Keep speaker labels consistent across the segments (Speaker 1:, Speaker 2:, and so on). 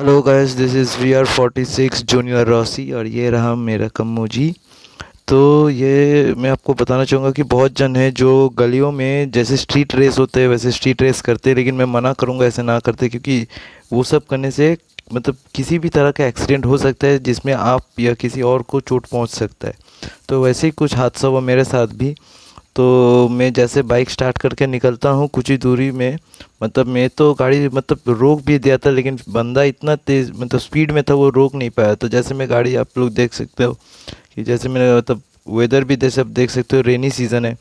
Speaker 1: hello guys this is V R forty six junior Rossi और ये रहा मेरा जी तो ये मैं आपको बताना चाहूँगा कि बहुत जन हैं जो गलियों में जैसे स्ट्रीट रेस होते हैं वैसे स्ट्रीट रेस करते हैं लेकिन मैं मना करूँगा ऐसे ना करते क्योंकि वो सब करने से मतलब किसी भी तरह का एक्सीडेंट हो सकता है जिसमें आप या किसी और को चोट पहुँच सकता है तो वैसे ही कुछ हादसा हुआ मेरे साथ भी तो मैं जैसे बाइक स्टार्ट करके निकलता हूँ कुछ ही दूरी में मतलब मैं तो गाड़ी मतलब रोक भी दिया था लेकिन बंदा इतना तेज़ मतलब स्पीड में था वो रोक नहीं पाया तो जैसे मैं गाड़ी आप लोग देख सकते हो कि जैसे मैंने मतलब वेदर भी जैसे आप देख सकते हो रेनी सीज़न है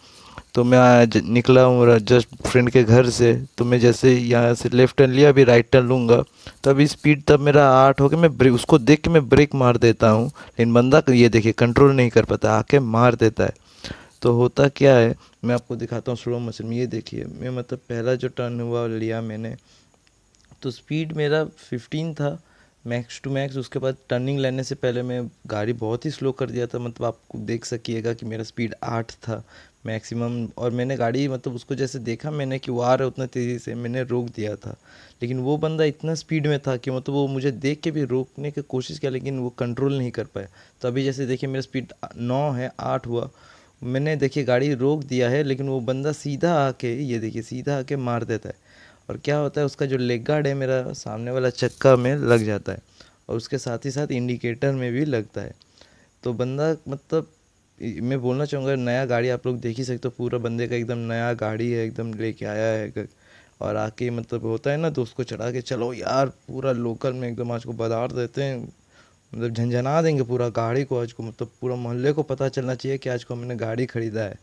Speaker 1: तो मैं आज निकला हूँ जस्ट फ्रेंड के घर से तो मैं जैसे यहाँ से लेफ़्ट टर्न लिया अभी राइट टर्न लूँगा तो अभी स्पीड तब मेरा आठ हो गया मैं ब्रेक उसको देख के मैं ब्रेक मार देता हूँ लेकिन बंदा ये देखिए कंट्रोल नहीं कर पाता आके मार देता है तो होता क्या है मैं आपको दिखाता हूँ स्लो मोशन में ये देखिए मैं मतलब पहला जो टर्न हुआ लिया मैंने तो स्पीड मेरा फिफ्टीन था मैक्स टू मैक्स उसके बाद टर्निंग लेने से पहले मैं गाड़ी बहुत ही स्लो कर दिया था मतलब आप देख सकिएगा कि मेरा स्पीड आठ था मैक्सिमम और मैंने गाड़ी मतलब उसको जैसे देखा मैंने कि वो आ रहा है उतना तेज़ी से मैंने रोक दिया था लेकिन वो बंदा इतना स्पीड में था कि मतलब वो मुझे देख के भी रोकने की कोशिश किया लेकिन वो कंट्रोल नहीं कर पाया तो अभी जैसे देखिए मेरा स्पीड नौ है आठ हुआ मैंने देखिए गाड़ी रोक दिया है लेकिन वो बंदा सीधा आके ये देखिए सीधा आके मार देता है और क्या होता है उसका जो लेग गार्ड है मेरा सामने वाला चक्का में लग जाता है और उसके साथ ही साथ इंडिकेटर में भी लगता है तो बंदा मतलब मैं बोलना चाहूँगा नया गाड़ी आप लोग देख ही सकते हो पूरा बंदे का एकदम नया गाड़ी है एकदम लेके आया है और आके मतलब होता है ना तो उसको चढ़ा के चलो यार पूरा लोकल में एकदम आज को बदार देते हैं मतलब झंझना देंगे पूरा गाड़ी को आज को मतलब पूरा मोहल्ले को पता चलना चाहिए कि आज को हमने गाड़ी ख़रीदा है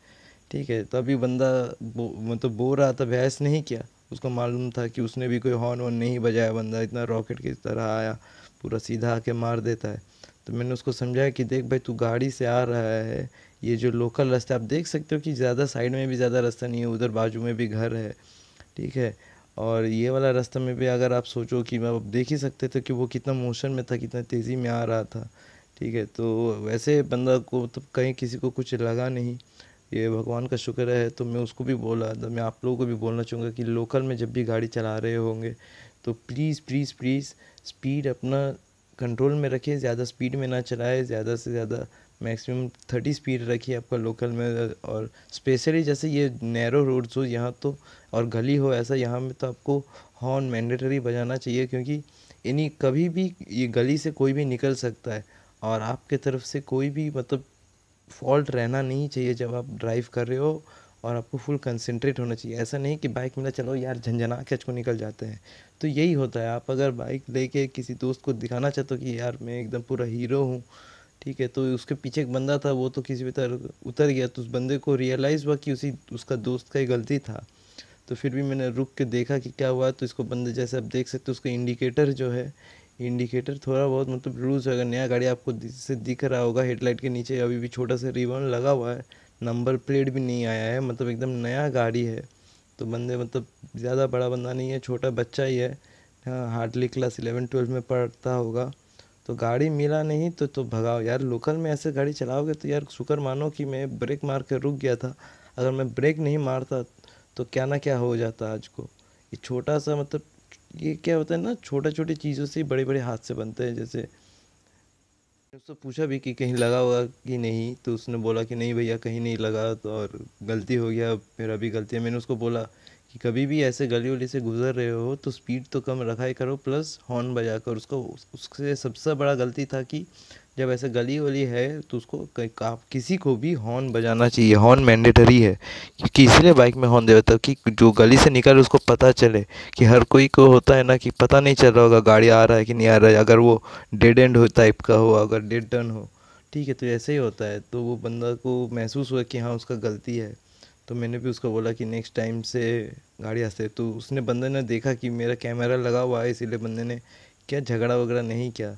Speaker 1: ठीक है तभी बंदा बो, मतलब बो रहा था बहस नहीं किया उसको मालूम था कि उसने भी कोई हॉर्न वॉर्न नहीं बजाया बंदा इतना रॉकेट की तरह आया पूरा सीधा आके मार देता है तो मैंने उसको समझाया कि देख भाई तू गाड़ी से आ रहा है ये जो लोकल रास्ता आप देख सकते हो कि ज़्यादा साइड में भी ज़्यादा रास्ता नहीं है उधर बाजू में भी घर है ठीक है और ये वाला रास्ता में भी अगर आप सोचो कि मैं आप देख ही सकते थे कि वो कितना मोशन में था कितना तेज़ी में आ रहा था ठीक है तो वैसे बंदा को मतलब तो कहीं किसी को कुछ लगा नहीं ये भगवान का शुक्र है तो मैं उसको भी बोला तो मैं आप लोगों को भी बोलना चाहूँगा कि लोकल में जब भी गाड़ी चला रहे होंगे तो प्लीज़ प्लीज़ प्लीज़ स्पीड अपना कंट्रोल में रखिए ज़्यादा स्पीड में ना चलाए ज़्यादा से ज़्यादा मैक्सिमम थर्टी स्पीड रखिए आपका लोकल में और स्पेशली जैसे ये नैरो रोड्स हो यहाँ तो और गली हो ऐसा यहाँ में तो आपको हॉर्न मैंडेटरी बजाना चाहिए क्योंकि इन्हीं कभी भी ये गली से कोई भी निकल सकता है और आपके तरफ से कोई भी मतलब फॉल्ट रहना नहीं चाहिए जब आप ड्राइव कर रहे हो और आपको फुल कंसनट्रेट होना चाहिए ऐसा नहीं कि बाइक मिला चलो यार झंझना के को निकल जाते हैं तो यही होता है आप अगर बाइक लेके किसी दोस्त को दिखाना चाहते हो कि यार मैं एकदम पूरा हीरो हूँ ठीक है तो उसके पीछे एक बंदा था वो तो किसी भी तरह उतर गया तो उस बंदे को रियलाइज़ हुआ कि उसी उसका दोस्त का ही गलती था तो फिर भी मैंने रुक के देखा कि क्या हुआ तो इसको बंदे जैसे आप देख सकते हो उसका इंडिकेटर जो है इंडिकेटर थोड़ा बहुत मतलब लूज़ अगर नया गाड़ी आपको से दिख रहा होगा हेडलाइट के नीचे अभी भी छोटा सा रिबन लगा हुआ है नंबर प्लेट भी नहीं आया है मतलब एकदम नया गाड़ी है तो बंदे मतलब ज़्यादा बड़ा बंदा नहीं है छोटा बच्चा ही है हाँ हार्डली क्लास इलेवन ट्वेल्व में पढ़ता होगा तो गाड़ी मिला नहीं तो तो भगाओ यार लोकल में ऐसे गाड़ी चलाओगे तो यार शुक्र मानो कि मैं ब्रेक मार कर रुक गया था अगर मैं ब्रेक नहीं मारता तो क्या ना क्या हो जाता आज को ये छोटा सा मतलब ये क्या होता है ना छोटा छोटी चीज़ों से ही बड़े बड़े हादसे बनते हैं जैसे उससे पूछा भी कि कहीं लगा हुआ कि नहीं तो उसने बोला कि नहीं भैया कहीं नहीं लगा तो और गलती हो गया मेरा भी गलती है मैंने उसको बोला कि कभी भी ऐसे गली वली से गुजर रहे हो तो स्पीड तो कम रखा ही करो प्लस हॉर्न बजा कर उसको उससे सबसे बड़ा गलती था कि जब ऐसे गली वली है तो उसको किसी को भी हॉर्न बजाना चाहिए हॉर्न मैंडेटरी है क्योंकि इसलिए बाइक में हॉर्न दे होता है कि जो गली से निकल उसको पता चले कि हर कोई को होता है ना कि पता नहीं चल रहा होगा गाड़ी आ रहा है कि नहीं आ रहा है अगर वो डेड एंड हो टाइप का हो अगर डेड टर्न हो ठीक है तो ऐसे ही होता है तो वो बंदा को महसूस हुआ कि हाँ उसका गलती है तो मैंने भी उसको बोला कि नेक्स्ट टाइम से गाड़ी आते तो उसने बंदे ने देखा कि मेरा कैमरा लगा हुआ है इसीलिए बंदे ने क्या झगड़ा वगैरह नहीं किया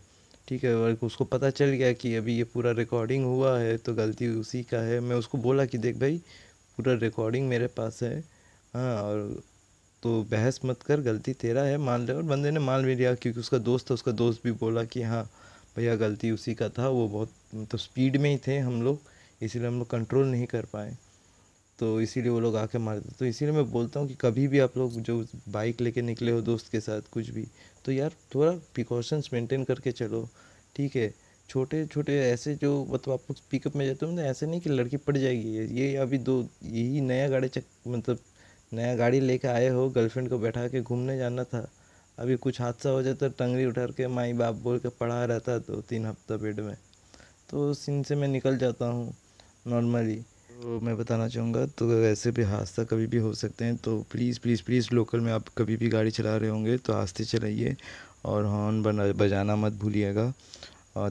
Speaker 1: ठीक है और उसको पता चल गया कि अभी ये पूरा रिकॉर्डिंग हुआ है तो गलती उसी का है मैं उसको बोला कि देख भाई पूरा रिकॉर्डिंग मेरे पास है हाँ और तो बहस मत कर गलती तेरा है मान ले और बंदे ने मान भी लिया क्योंकि उसका दोस्त था उसका दोस्त भी बोला कि हाँ भैया गलती उसी का था वो बहुत तो मतलब स्पीड में ही थे हम लोग इसीलिए हम लोग कंट्रोल नहीं कर पाए तो इसीलिए वो लोग आके मार देते तो इसीलिए मैं बोलता हूँ कि कभी भी आप लोग जो बाइक लेके निकले हो दोस्त के साथ कुछ भी तो यार थोड़ा प्रिकॉशंस मेंटेन करके चलो ठीक है छोटे छोटे ऐसे जो मतलब आप लोग पिकअप में जाते हो ना मतलब ऐसे नहीं कि लड़की पड़ जाएगी ये अभी दो यही नया गाड़ी चक मतलब नया गाड़ी लेके आए हो गर्लफ्रेंड को बैठा के घूमने जाना था अभी कुछ हादसा हो जाता टंगरी उठा के माई बाप बोल के पढ़ा रहता दो तीन हफ्ता बेड में तो सीन से मैं निकल जाता हूँ नॉर्मली तो मैं बताना चाहूँगा तो ऐसे भी हादसा कभी भी हो सकते हैं तो प्लीज़ प्लीज़ प्लीज़ लोकल में आप कभी भी गाड़ी चला रहे होंगे तो आस्ते चलाइए और हॉर्न बना बजाना मत भूलिएगा और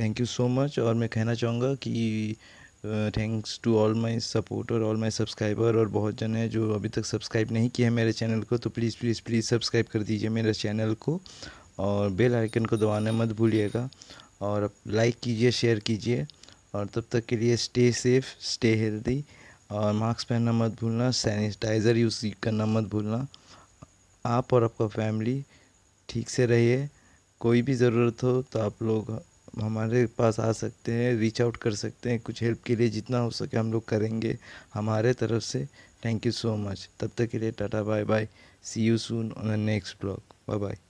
Speaker 1: थैंक यू सो मच और मैं कहना चाहूँगा कि thanks to all my support और ऑल माय सब्सक्राइबर और बहुत जन हैं जो अभी तक सब्सक्राइब नहीं किए हैं मेरे चैनल को तो प्लीज़ प्लीज़ प्लीज़ सब्सक्राइब कर दीजिए मेरे चैनल को और बेल आइकन को दबाना मत भूलिएगा और लाइक कीजिए शेयर कीजिए और तब तक के लिए स्टे सेफ स्टे हेल्दी और मास्क पहनना मत भूलना सैनिटाइज़र यूज़ करना मत भूलना आप और आपका फैमिली ठीक से रहिए कोई भी ज़रूरत हो तो आप लोग हमारे पास आ सकते हैं रीच आउट कर सकते हैं कुछ हेल्प के लिए जितना हो सके हम लोग करेंगे हमारे तरफ से थैंक यू सो मच तब तक के लिए tata bye bye see you soon on the next blog bye bye